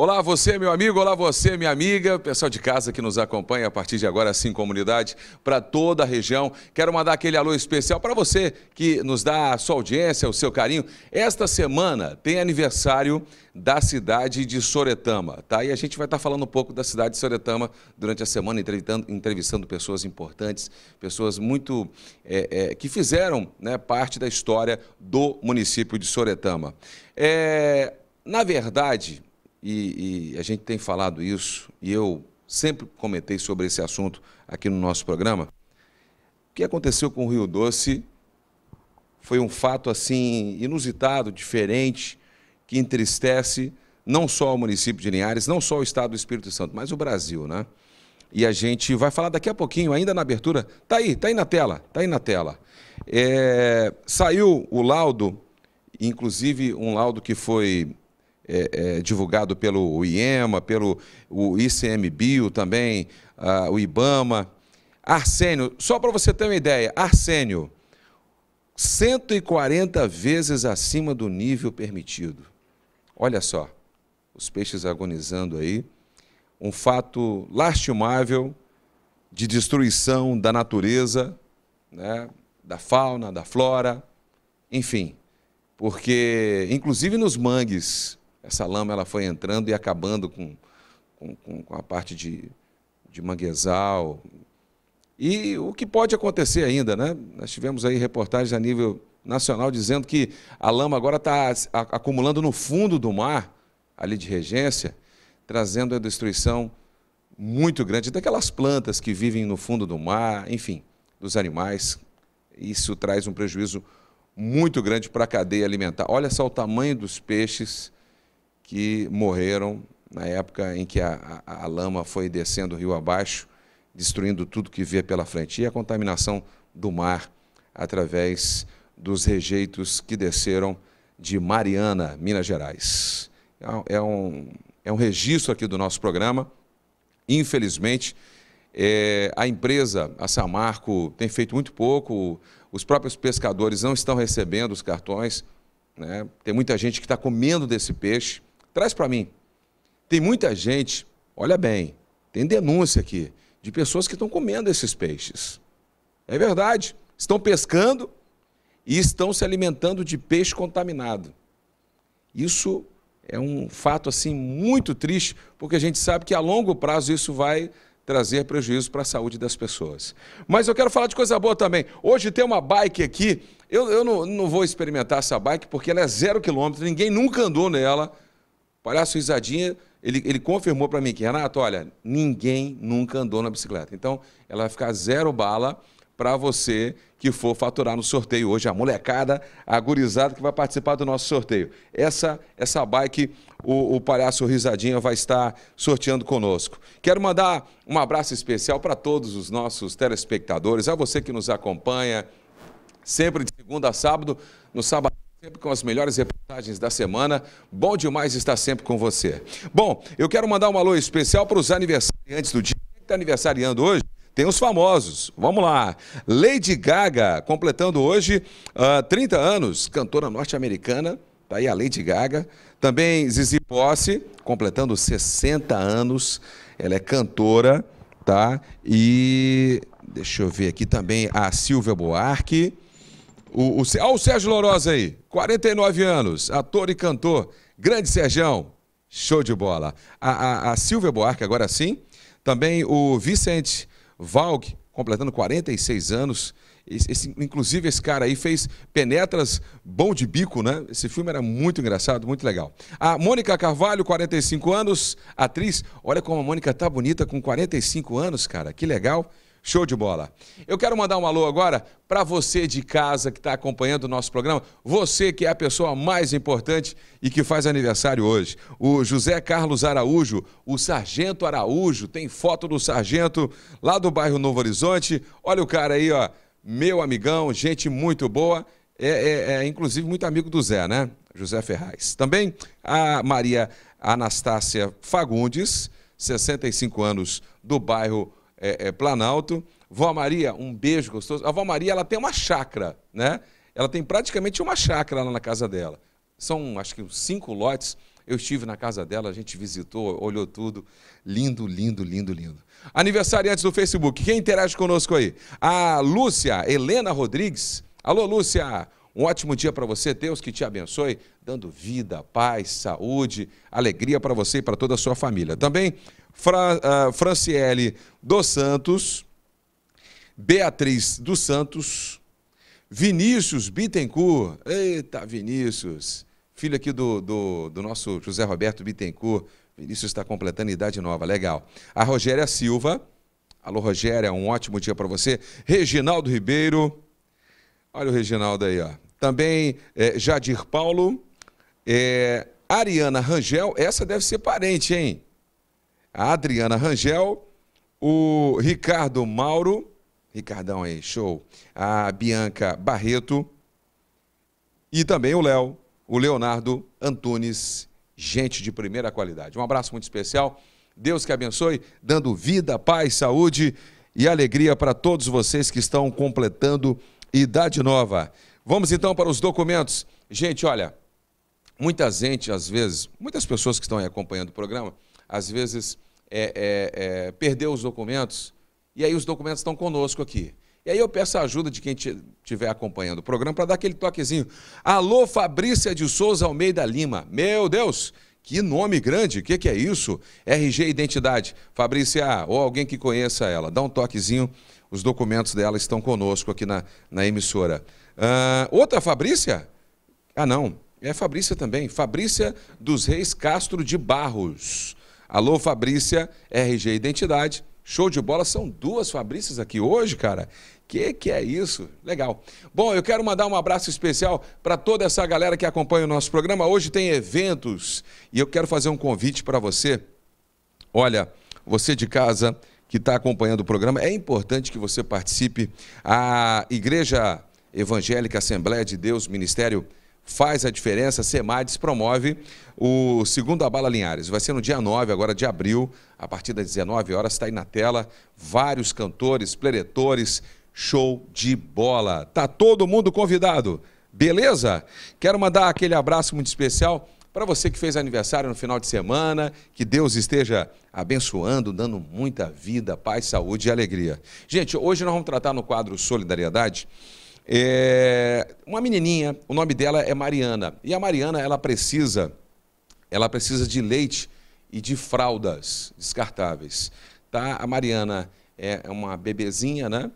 Olá você, meu amigo, olá você, minha amiga, pessoal de casa que nos acompanha a partir de agora, assim, comunidade, para toda a região. Quero mandar aquele alô especial para você que nos dá a sua audiência, o seu carinho. Esta semana tem aniversário da cidade de Soretama, tá? E a gente vai estar tá falando um pouco da cidade de Soretama durante a semana, entrevistando, entrevistando pessoas importantes, pessoas muito... É, é, que fizeram né, parte da história do município de Soretama. É, na verdade e, e a gente tem falado isso, e eu sempre comentei sobre esse assunto aqui no nosso programa. O que aconteceu com o Rio Doce foi um fato assim inusitado, diferente, que entristece não só o município de Linhares, não só o estado do Espírito Santo, mas o Brasil, né? E a gente vai falar daqui a pouquinho, ainda na abertura. Tá aí, tá aí na tela, tá aí na tela. É, saiu o laudo, inclusive um laudo que foi é, é, divulgado pelo IEMA, pelo o ICMBio também, uh, o IBAMA. Arsênio, só para você ter uma ideia, Arsênio, 140 vezes acima do nível permitido. Olha só, os peixes agonizando aí, um fato lastimável de destruição da natureza, né, da fauna, da flora, enfim, porque inclusive nos mangues essa lama ela foi entrando e acabando com, com, com a parte de, de manguezal. E o que pode acontecer ainda, né? Nós tivemos aí reportagens a nível nacional dizendo que a lama agora está acumulando no fundo do mar, ali de regência, trazendo a destruição muito grande daquelas plantas que vivem no fundo do mar, enfim, dos animais. Isso traz um prejuízo muito grande para a cadeia alimentar. Olha só o tamanho dos peixes que morreram na época em que a, a, a lama foi descendo rio abaixo, destruindo tudo que via pela frente, e a contaminação do mar através dos rejeitos que desceram de Mariana, Minas Gerais. É, é um, é um registro aqui do nosso programa. Infelizmente, é, a empresa, a Samarco, tem feito muito pouco, os próprios pescadores não estão recebendo os cartões, né? tem muita gente que está comendo desse peixe, Traz para mim. Tem muita gente, olha bem, tem denúncia aqui, de pessoas que estão comendo esses peixes. É verdade. Estão pescando e estão se alimentando de peixe contaminado. Isso é um fato assim muito triste, porque a gente sabe que a longo prazo isso vai trazer prejuízo para a saúde das pessoas. Mas eu quero falar de coisa boa também. Hoje tem uma bike aqui, eu, eu não, não vou experimentar essa bike porque ela é zero quilômetro, ninguém nunca andou nela, palhaço Risadinha ele, ele confirmou para mim que, Renato, olha, ninguém nunca andou na bicicleta. Então, ela vai ficar zero bala para você que for faturar no sorteio hoje, a molecada agorizada que vai participar do nosso sorteio. Essa essa bike o, o Palhaço Risadinha vai estar sorteando conosco. Quero mandar um abraço especial para todos os nossos telespectadores, a você que nos acompanha sempre de segunda a sábado, no sábado Sempre com as melhores reportagens da semana. Bom demais estar sempre com você. Bom, eu quero mandar um alô especial para os aniversariantes do dia. Quem é está aniversariando hoje? Tem os famosos. Vamos lá. Lady Gaga, completando hoje uh, ah, 30 anos, cantora norte-americana. Tá aí a Lady Gaga. Também Zizi Posse, completando 60 anos. Ela é cantora, tá? E deixa eu ver aqui também a Silvia Buarque. O, o, ó, o Sérgio Lorosa aí, 49 anos, ator e cantor. Grande Sérgio, show de bola. A, a, a Silvia Boarque, agora sim. Também o Vicente Valg, completando 46 anos. Esse, esse, inclusive, esse cara aí fez Penetras Bom de Bico, né? Esse filme era muito engraçado, muito legal. A Mônica Carvalho, 45 anos, atriz. Olha como a Mônica tá bonita com 45 anos, cara. Que legal. Show de bola. Eu quero mandar um alô agora para você de casa que está acompanhando o nosso programa, você que é a pessoa mais importante e que faz aniversário hoje. O José Carlos Araújo, o Sargento Araújo, tem foto do Sargento lá do bairro Novo Horizonte. Olha o cara aí, ó, meu amigão, gente muito boa. É, é, é inclusive muito amigo do Zé, né? José Ferraz. Também a Maria Anastácia Fagundes, 65 anos, do bairro é, é, Planalto. Vó Maria, um beijo gostoso. A Vó Maria, ela tem uma chácara, né? Ela tem praticamente uma chácara lá na casa dela. São, acho que, cinco lotes. Eu estive na casa dela, a gente visitou, olhou tudo. Lindo, lindo, lindo, lindo. Aniversariantes do Facebook, quem interage conosco aí? A Lúcia Helena Rodrigues. Alô, Lúcia! Um ótimo dia para você, Deus que te abençoe, dando vida, paz, saúde, alegria para você e para toda a sua família. Também Fra, uh, Franciele dos Santos, Beatriz dos Santos, Vinícius Bittencourt. Eita, Vinícius! Filho aqui do, do, do nosso José Roberto Bittencourt. Vinícius está completando idade nova, legal. A Rogéria Silva. Alô, Rogéria, um ótimo dia para você. Reginaldo Ribeiro. Olha o Reginaldo aí, ó. Também é, Jadir Paulo. É, Ariana Rangel. Essa deve ser parente, hein? a Adriana Rangel, o Ricardo Mauro, Ricardão aí, show, a Bianca Barreto e também o Léo, o Leonardo Antunes, gente de primeira qualidade. Um abraço muito especial, Deus que abençoe, dando vida, paz, saúde e alegria para todos vocês que estão completando idade nova. Vamos então para os documentos. Gente, olha, muita gente às vezes, muitas pessoas que estão aí acompanhando o programa, às vezes é, é, é perdeu os documentos, e aí os documentos estão conosco aqui. E aí eu peço a ajuda de quem estiver acompanhando o programa para dar aquele toquezinho. Alô, Fabrícia de Souza Almeida Lima. Meu Deus, que nome grande, o que, que, é isso? RG Identidade. Fabrícia, ou alguém que conheça ela, dá um toquezinho. Os documentos dela estão conosco aqui na, na emissora. Uh, outra Fabrícia? Ah, não. É Fabrícia também. Fabrícia dos Reis Castro de Barros. Alô, Fabrícia, RG Identidade. Show de bola, são duas Fabrícias aqui hoje, cara. Que que é isso? Legal. Bom, eu quero mandar um abraço especial para toda essa galera que acompanha o nosso programa. Hoje tem eventos e eu quero fazer um convite para você. Olha, você de casa que está acompanhando o programa, é importante que você participe. A Igreja Evangélica Assembleia de Deus Ministério faz a diferença, SEMADES promove o segundo Abala Linhares. Vai ser no dia 9, agora de abril, a partir das 19 horas, está aí na tela, vários cantores, pleretores, show de bola. Tá todo mundo convidado, beleza? Quero mandar aquele abraço muito especial para você que fez aniversário no final de semana, que Deus esteja abençoando, dando muita vida, paz, saúde e alegria. Gente, hoje nós vamos tratar no quadro Solidariedade é, uma menininha, o nome dela é Mariana. E a Mariana, ela precisa, ela precisa de leite e de fraldas descartáveis. Tá? A Mariana é uma bebezinha, né?